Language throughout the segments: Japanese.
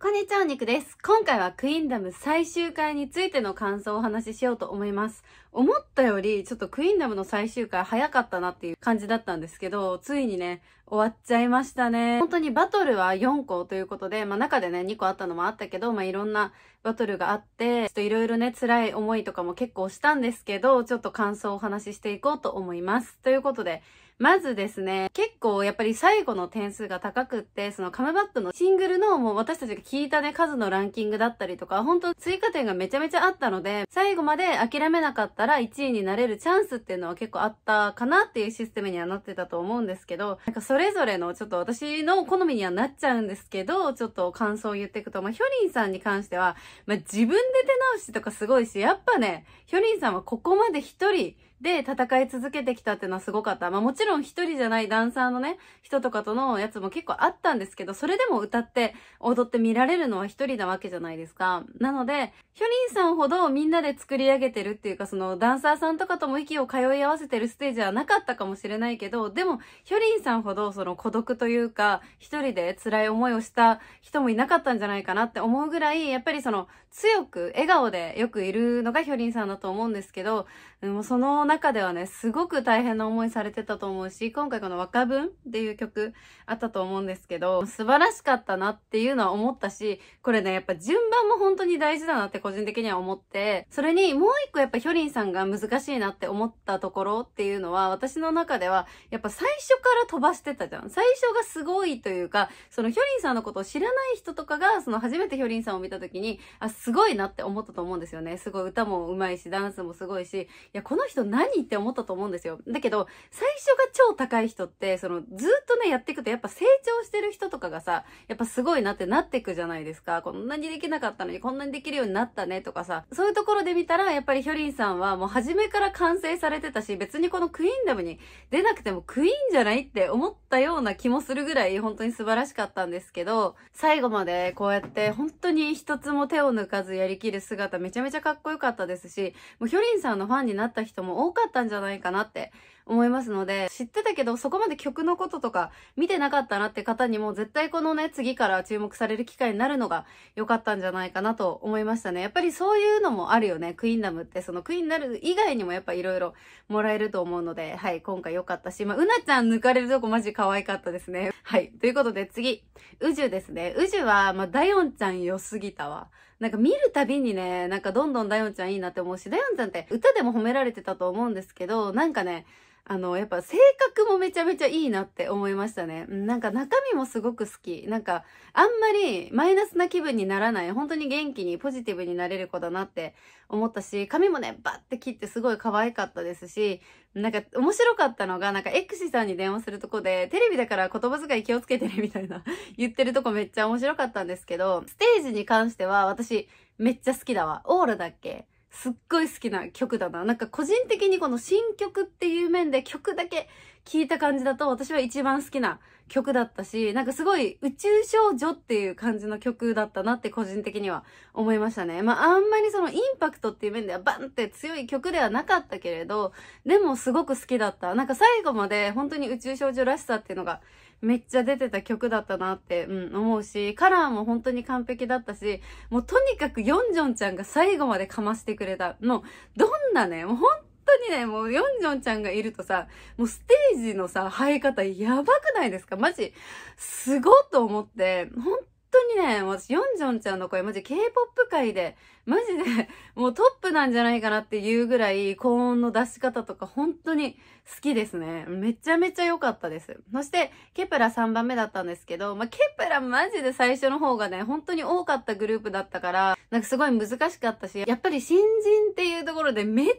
こんにちは、お肉です。今回はクインダム最終回についての感想をお話ししようと思います。思ったより、ちょっとクインダムの最終回早かったなっていう感じだったんですけど、ついにね、終わっちゃいましたね。本当にバトルは4個ということで、まあ中でね、2個あったのもあったけど、まあいろんなバトルがあって、ちょっといろいろね、辛い思いとかも結構したんですけど、ちょっと感想をお話ししていこうと思います。ということで、まずですね、結構やっぱり最後の点数が高くって、そのカムバックのシングルのもう私たちが聞いたね、数のランキングだったりとか、本当追加点がめちゃめちゃあったので、最後まで諦めなかったら1位になれるチャンスっていうのは結構あったかなっていうシステムにはなってたと思うんですけど、なんかそれぞれのちょっと私の好みにはなっちゃうんですけど、ちょっと感想を言っていくと、まあ、ヒョリンさんに関しては、まあ、自分で手直しとかすごいし、やっぱね、ヒョリンさんはここまで一人、で戦い続けてきたっていうのはすごかった。まあもちろん一人じゃないダンサーのね、人とかとのやつも結構あったんですけど、それでも歌って踊って見られるのは一人なわけじゃないですか。なので、ヒョリンさんほどみんなで作り上げてるっていうか、そのダンサーさんとかとも息を通い合わせてるステージはなかったかもしれないけど、でもヒョリンさんほどその孤独というか、一人で辛い思いをした人もいなかったんじゃないかなって思うぐらい、やっぱりその強く笑顔でよくいるのがヒョリンさんだと思うんですけど、でもその中ではね、すごく大変な思いされてたと思うし、今回この若文っていう曲あったと思うんですけど、素晴らしかったなっていうのは思ったし、これね、やっぱ順番も本当に大事だなって個人的には思って、それにもう一個やっぱヒョリンさんが難しいなって思ったところっていうのは、私の中では、やっぱ最初から飛ばしてたじゃん。最初がすごいというか、そのヒョリンさんのことを知らない人とかが、その初めてヒョリンさんを見た時に、あ、すごいなって思ったと思うんですよね。すごい歌も上手いし、ダンスもすごいし、いや、この人何って思ったと思うんですよ。だけど、最初が超高い人って、その、ずっとね、やっていくと、やっぱ成長してる人とかがさ、やっぱすごいなってなっていくじゃないですか。こんなにできなかったのに、こんなにできるようになったねとかさ、そういうところで見たら、やっぱりヒョリンさんはもう初めから完成されてたし、別にこのクイーンダムに出なくてもクイーンじゃないって思ったような気もするぐらい、本当に素晴らしかったんですけど、最後までこうやって本当に一つも手を抜かずやりきる姿めちゃめちゃかっこよかったですし、もうヒョリンさんのファンになった人も多かったんじゃないかなって思いますので、知ってたけどそこまで曲のこととか見てなかったなって方にも絶対このね、次から注目される機会になるのが良かったんじゃないかなと思いましたね。やっぱりそういうのもあるよね。クイーンダムって、そのクイーンになる以外にもやっぱ色々もらえると思うので、はい、今回良かったし、まあ、うなちゃん抜かれるとこマジ可愛かったですね。はい、ということで次、宇宙ですね。宇宙は、まあ、ダヨンちゃん良すぎたわ。なんか見るたびにね、なんかどんどんダヨンちゃんいいなって思うし、ダヨンちゃんって歌でも褒められてたと思うんですけど、なんかね、あの、やっぱ性格もめちゃめちゃいいなって思いましたね。なんか中身もすごく好き。なんか、あんまりマイナスな気分にならない、本当に元気にポジティブになれる子だなって思ったし、髪もね、バッて切ってすごい可愛かったですし、なんか面白かったのが、なんかエクシさんに電話するとこで、テレビだから言葉遣い気をつけてねみたいな 言ってるとこめっちゃ面白かったんですけど、ステージに関しては私めっちゃ好きだわ。オーラだっけすっごい好きな曲だな。なんか個人的にこの新曲っていう面で曲だけ聴いた感じだと私は一番好きな曲だったし、なんかすごい宇宙少女っていう感じの曲だったなって個人的には思いましたね。まああんまりそのインパクトっていう面ではバンって強い曲ではなかったけれど、でもすごく好きだった。なんか最後まで本当に宇宙少女らしさっていうのがめっちゃ出てた曲だったなって、うん、思うし、カラーも本当に完璧だったし、もうとにかくヨンジョンちゃんが最後までかましてくれた。もう、どんなね、もう本当にね、もうヨンジョンちゃんがいるとさ、もうステージのさ、生え方やばくないですかマジ、すごと思って、本当にね、私、ヨンジョンちゃんの声、マジ K-POP 界で、マジで、もうトップなんじゃないかなっていうぐらい、高音の出し方とか、本当に好きですね。めちゃめちゃ良かったです。そして、ケプラ3番目だったんですけど、まあ、ケプラマジで最初の方がね、本当に多かったグループだったから、なんかすごい難しかったし、やっぱり新人っていうところでめっちゃ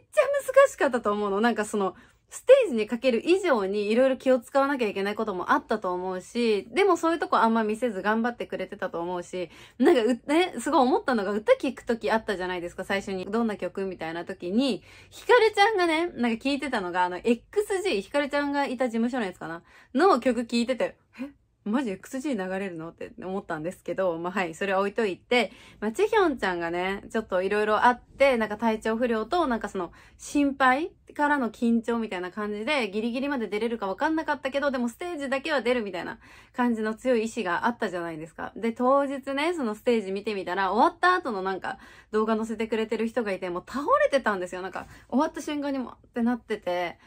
難しかったと思うの。なんかその、ステージにかける以上にいろいろ気を使わなきゃいけないこともあったと思うし、でもそういうとこあんま見せず頑張ってくれてたと思うし、なんかう、ね、すごい思ったのが歌聴くときあったじゃないですか、最初に。どんな曲みたいなときに、ひかるちゃんがね、なんか聴いてたのが、あの、XG、ひかるちゃんがいた事務所のやつかなの曲聴いてて、えマジ XG 流れるのって思ったんですけど、まあはい、それは置いといて、まあチヒョンちゃんがね、ちょっといろいろあって、なんか体調不良と、なんかその心配からの緊張みたいな感じで、ギリギリまで出れるかわかんなかったけど、でもステージだけは出るみたいな感じの強い意志があったじゃないですか。で、当日ね、そのステージ見てみたら、終わった後のなんか動画載せてくれてる人がいて、もう倒れてたんですよ。なんか、終わった瞬間にもってなってて、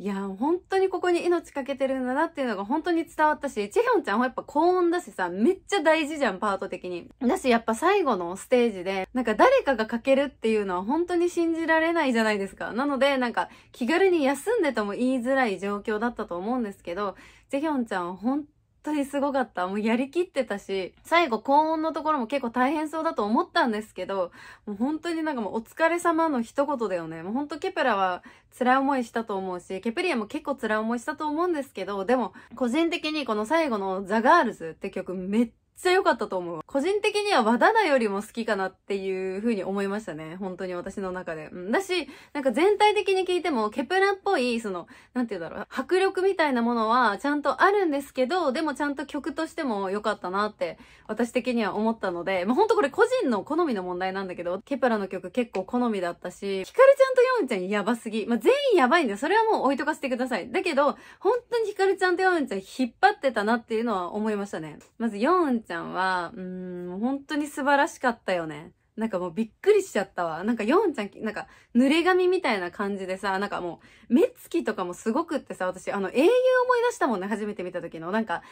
いや、本当にここに命かけてるんだなっていうのが本当に伝わったし、チヒョンちゃんはやっぱ高音だしさ、めっちゃ大事じゃん、パート的に。だし、やっぱ最後のステージで、なんか誰かがかけるっていうのは本当に信じられないじゃないですか。なので、なんか気軽に休んでとも言いづらい状況だったと思うんですけど、チヒョンちゃんは本当にすごかった。もうやりきってたし、最後高音のところも結構大変そうだと思ったんですけど、もう本当になんかもうお疲れ様の一言だよね。もうほんとケプラは辛い思いしたと思うし、ケプリアも結構辛い思いしたと思うんですけど、でも個人的にこの最後のザガールズって曲めっちゃ良かったと思う。個人的には和田よりも好きかなっていう風に思いましたね。本当に私の中で。うん。だし、なんか全体的に聞いても、ケプラっぽい、その、なんて言うんだろう、迫力みたいなものはちゃんとあるんですけど、でもちゃんと曲としても良かったなって、私的には思ったので、まあ、ほんとこれ個人の好みの問題なんだけど、ケプラの曲結構好みだったし、ヒカルちゃんとヨンちゃんやばすぎ。まあ、全員やばいんだよ。それはもう置いとかせてください。だけど、本当にヒカルちゃんとヨンちゃん引っ張ってたなっていうのは思いましたね。まずヨンちゃんは、うん、本当に素晴らしかったよね。なんかもうびっくりしちゃったわ。なんかヨンちゃん、なんか濡れ髪みたいな感じでさ、なんかもう目つきとかもすごくってさ、私あの英雄思い出したもんね、初めて見た時の。なんか、わ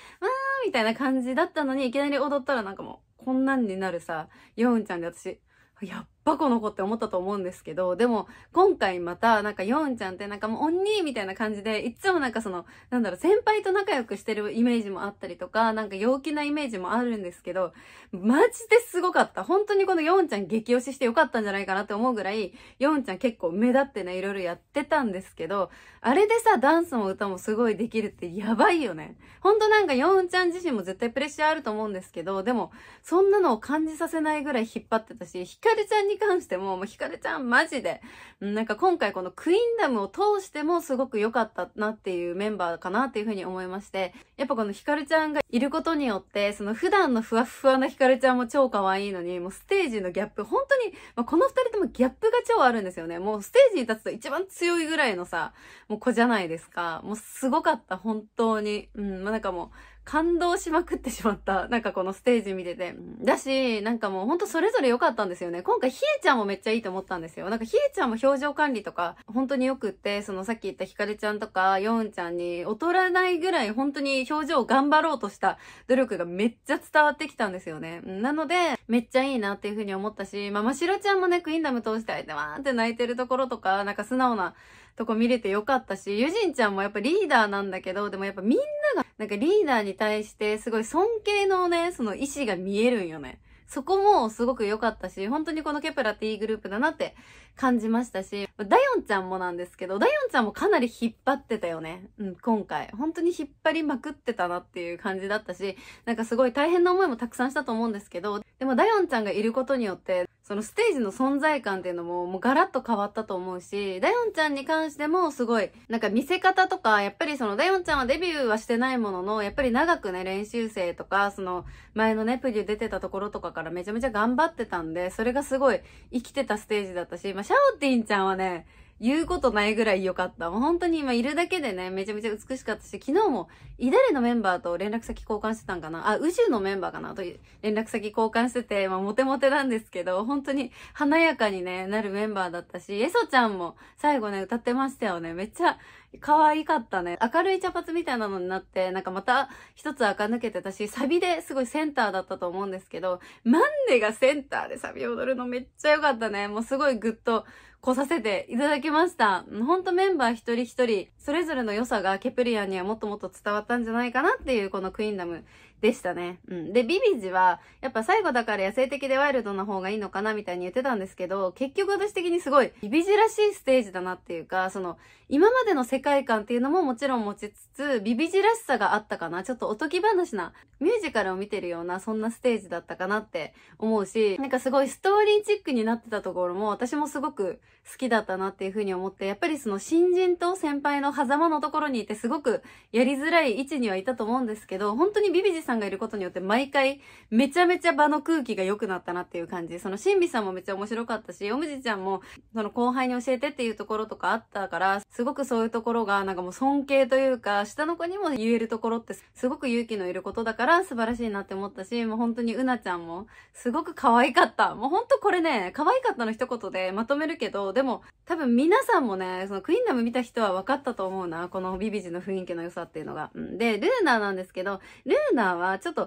ーみたいな感じだったのに、いきなり踊ったらなんかもうこんなんになるさ、ヨンちゃんで私、やっバコの子って思ったと思うんですけど、でも、今回また、なんか、ヨンちゃんってなんかもう、おにみたいな感じで、いつもなんかその、なんだろう、先輩と仲良くしてるイメージもあったりとか、なんか陽気なイメージもあるんですけど、マジですごかった。本当にこのヨンちゃん激推ししてよかったんじゃないかなって思うぐらい、ヨンちゃん結構目立ってね、いろいろやってたんですけど、あれでさ、ダンスも歌もすごいできるってやばいよね。ほんとなんかヨンちゃん自身も絶対プレッシャーあると思うんですけど、でも、そんなのを感じさせないぐらい引っ張ってたし、ひかるちゃんにに関しても、もうひかるちゃんマジで、なんか今回このクイーンダムを通してもすごく良かったなっていうメンバーかなっていうふうに思いまして、やっぱこのひかるちゃんがいることによって、その普段のふわふわなひかるちゃんも超可愛いのに、もうステージのギャップ、本当に、まあ、この二人ともギャップが超あるんですよね。もうステージに立つと一番強いぐらいのさ、もう子じゃないですか。もうすごかった、本当に。うん、まあ、なんかもう、感動しまくってしまった。なんかこのステージ見てて。だし、なんかもうほんとそれぞれ良かったんですよね。今回ひえちゃんもめっちゃいいと思ったんですよ。なんかひえちゃんも表情管理とか本当に良くって、そのさっき言ったひかるちゃんとかヨンちゃんに劣らないぐらい本当に表情を頑張ろうとした努力がめっちゃ伝わってきたんですよね。なので、めっちゃいいなっていうふうに思ったし、まあ、ましろちゃんもね、クイーンダム通してあえてわーって泣いてるところとか、なんか素直なとこ見れてよかったし、ユジンちゃんもやっぱリーダーなんだけど、でもやっぱみんながなんかリーダーに対してすごい尊敬のね、その意志が見えるんよね。そこもすごく良かったし、本当にこのケプラっていいグループだなって感じましたし、ダヨンちゃんもなんですけど、ダヨンちゃんもかなり引っ張ってたよね。うん、今回。本当に引っ張りまくってたなっていう感じだったし、なんかすごい大変な思いもたくさんしたと思うんですけど、でも、ダヨンちゃんがいることによって、そのステージの存在感っていうのも、もうガラッと変わったと思うし、ダヨンちゃんに関してもすごい、なんか見せ方とか、やっぱりそのダヨンちゃんはデビューはしてないものの、やっぱり長くね、練習生とか、その前のね、プリュ出てたところとかからめちゃめちゃ頑張ってたんで、それがすごい生きてたステージだったし、まあ、シャオティンちゃんはね、言うことないぐらい良かった。もう本当に今いるだけでね、めちゃめちゃ美しかったし、昨日も、イダレのメンバーと連絡先交換してたんかなあ、宇宙のメンバーかなと連絡先交換してて、まあモテモテなんですけど、本当に華やかにね、なるメンバーだったし、エソちゃんも最後ね、歌ってましたよね。めっちゃ可愛かったね。明るい茶髪みたいなのになって、なんかまた一つ垢抜けてたし、サビですごいセンターだったと思うんですけど、マンネがセンターでサビ踊るのめっちゃ良かったね。もうすごいグッと来させていただきました。ほんとメンバー一人一人、それぞれの良さがケプリアンにはもっともっと伝わったんじゃないかなっていう、このクイーンダムでしたね。うん。で、ビビジは、やっぱ最後だから野生的でワイルドな方がいいのかなみたいに言ってたんですけど、結局私的にすごい、ビビジらしいステージだなっていうか、その、今までの世界観っていうのももちろん持ちつつ、ビビジらしさがあったかな。ちょっとおとぎ話な、ミュージカルを見てるような、そんなステージだったかなって思うし、なんかすごいストーリーチックになってたところも、私もすごく好きだったなっていうふうに思って、やっぱりその新人と先輩の狭間のところにいて、すごくやりづらい位置にはいたと思うんですけど、本当にビビジさんがいることによって毎回めちゃめちゃ場の空気が良くなったなっていう感じ。その、し美さんもめっちゃ面白かったし、おむじちゃんも、その後輩に教えてっていうところとかあったから、すごくそういうところがなんかもう尊敬というか、下の子にも言えるところってすごく勇気のいることだから素晴らしいなって思ったし、もう本当にうなちゃんもすごく可愛かった。もう本当これね、可愛かったの一言でまとめるけど、でも多分皆さんもね、そのクイーンダム見た人は分かったと思うな。このビビジの雰囲気の良さっていうのが。で、ルーナーなんですけど、ルーナーはちょっと雰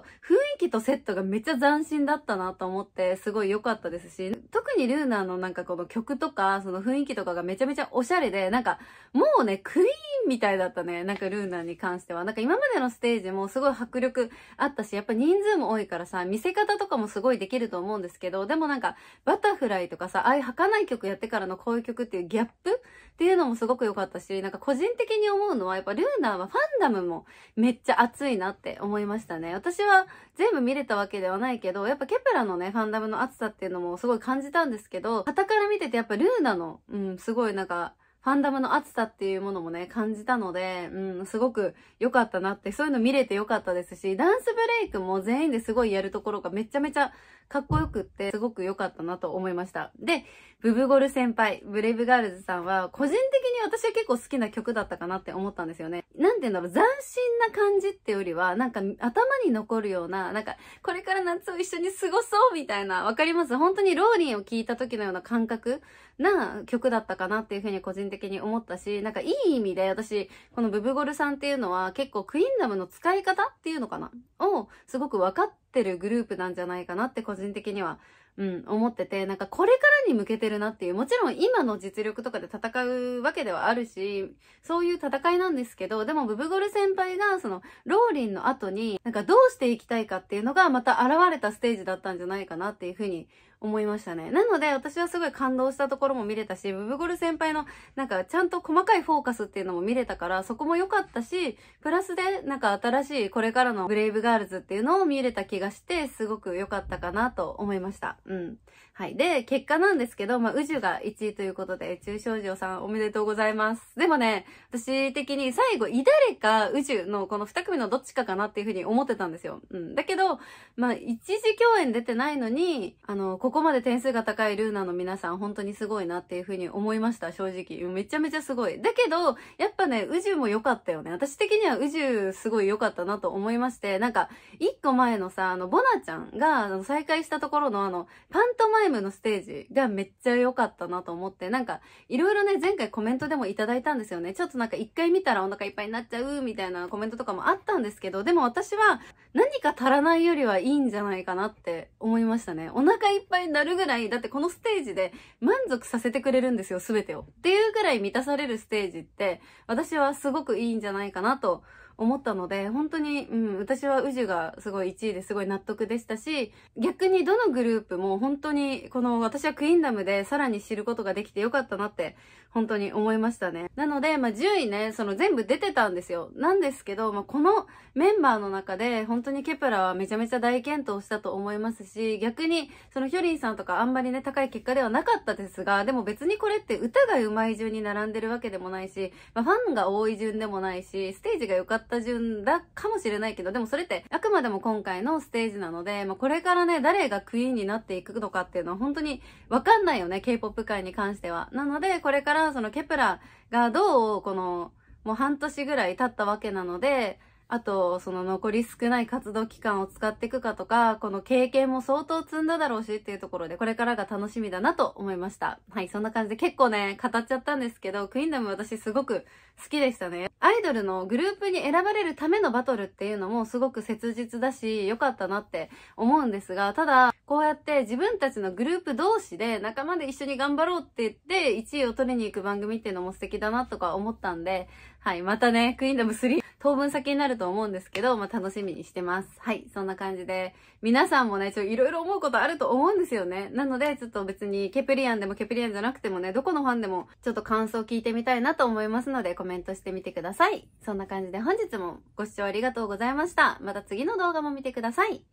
囲気とセットがめっちゃ斬新だったなと思って、すごい良かったですし、特にルーナーのなんかこの曲とか、その雰囲気とかがめちゃめちゃおしゃれで、なんか、もうね、クイーンみたいだったね。なんかルーナに関しては。なんか今までのステージもすごい迫力あったし、やっぱ人数も多いからさ、見せ方とかもすごいできると思うんですけど、でもなんか、バタフライとかさ、ああいう儚い曲やってからのこういう曲っていうギャップっていうのもすごく良かったし、なんか個人的に思うのは、やっぱルーナはファンダムもめっちゃ熱いなって思いましたね。私は全部見れたわけではないけど、やっぱケプラのね、ファンダムの熱さっていうのもすごい感じたんですけど、傍から見ててやっぱルーナの、うん、すごいなんか、ファンダムの熱さっていうものもね、感じたので、うん、すごく良かったなって、そういうの見れて良かったですし、ダンスブレイクも全員ですごいやるところがめちゃめちゃかっこよくって、すごく良かったなと思いました。で、ブブゴル先輩、ブレイブガールズさんは、個人的に私は結構好きな曲だったかなって思ったんですよね。なんて言うんだろう、斬新な感じってよりは、なんか頭に残るような、なんか、これから夏を一緒に過ごそうみたいな、わかります本当にローリンを聴いた時のような感覚な曲だったかなっていうふうに個人的に思ったし、なんかいい意味で私、このブブゴルさんっていうのは結構クイーンダムの使い方っていうのかなをすごくわかってるグループなんじゃないかなって個人的にはうん、思ってて、なんかこれからに向けてるなっていう、もちろん今の実力とかで戦うわけではあるし、そういう戦いなんですけど、でもブブゴル先輩が、その、ローリンの後に、なんかどうしていきたいかっていうのがまた現れたステージだったんじゃないかなっていうふうに思いましたね。なので、私はすごい感動したところも見れたし、ブブゴル先輩の、なんか、ちゃんと細かいフォーカスっていうのも見れたから、そこも良かったし、プラスで、なんか新しい、これからのブレイブガールズっていうのを見れた気がして、すごく良かったかなと思いました。うん。はい。で、結果なんですけど、まあ、宇宙が1位ということで、宇宙少女さんおめでとうございます。でもね、私的に最後、いだれか宇宙のこの2組のどっちかかなっていうふうに思ってたんですよ。うん。だけど、まあ、一時共演出てないのに、あの、ここまで点数が高いルーナの皆さん、本当にすごいなっていうふうに思いました、正直。めちゃめちゃすごい。だけど、やっぱね、宇宙も良かったよね。私的には宇宙すごい良かったなと思いまして、なんか、一個前のさ、あの、ボナちゃんが、あの、再会したところのあの、パントマイムのステージがめっちゃ良かったなと思って、なんか、いろいろね、前回コメントでもいただいたんですよね。ちょっとなんか一回見たらお腹いっぱいになっちゃう、みたいなコメントとかもあったんですけど、でも私は、何か足らないよりはいいんじゃないかなって思いましたね。お腹いっぱいいになるぐらい、だってこのステージで満足させてくれるんですよ、すべてを。っていうぐらい満たされるステージって、私はすごくいいんじゃないかなと思ったので、本当に、うん、私は宇治がすごい1位ですごい納得でしたし、逆にどのグループも本当に、この私はクイーンダムでさらに知ることができてよかったなって、本当に思いましたね。なので、まあ、10位ね、その全部出てたんですよ。なんですけど、まあ、このメンバーの中で、本当にケプラはめちゃめちゃ大健闘したと思いますし、逆に、そのヒョリンさんとかあんまりね、高い結果ではなかったですが、でも別にこれって歌が上手い順に並んでるわけでもないし、まあ、ファンが多い順でもないし、ステージが良かったった順だかもしれないけど、でもそれってあくまでも今回のステージなので、まあ、これからね、誰がクイーンになっていくのかっていうのは本当にわかんないよね、K-POP 界に関しては。なので、これからそのケプラがどう、この、もう半年ぐらい経ったわけなので、あと、その残り少ない活動期間を使っていくかとか、この経験も相当積んだだろうしっていうところで、これからが楽しみだなと思いました。はい、そんな感じで結構ね、語っちゃったんですけど、クイーンダム私すごく好きでしたね。アイドルのグループに選ばれるためのバトルっていうのもすごく切実だし、良かったなって思うんですが、ただ、こうやって自分たちのグループ同士で仲間で一緒に頑張ろうって言って、1位を取りに行く番組っていうのも素敵だなとか思ったんで、はい、またね、クイーンダム3、当分先になると思うんですけど、まあ、楽しみにしてます。はい、そんな感じで、皆さんもね、ちょ、いろいろ思うことあると思うんですよね。なので、ちょっと別に、ケプリアンでもケプリアンじゃなくてもね、どこのファンでも、ちょっと感想聞いてみたいなと思いますので、コメントしてみてください。そんな感じで、本日もご視聴ありがとうございました。また次の動画も見てください。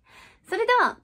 それでは、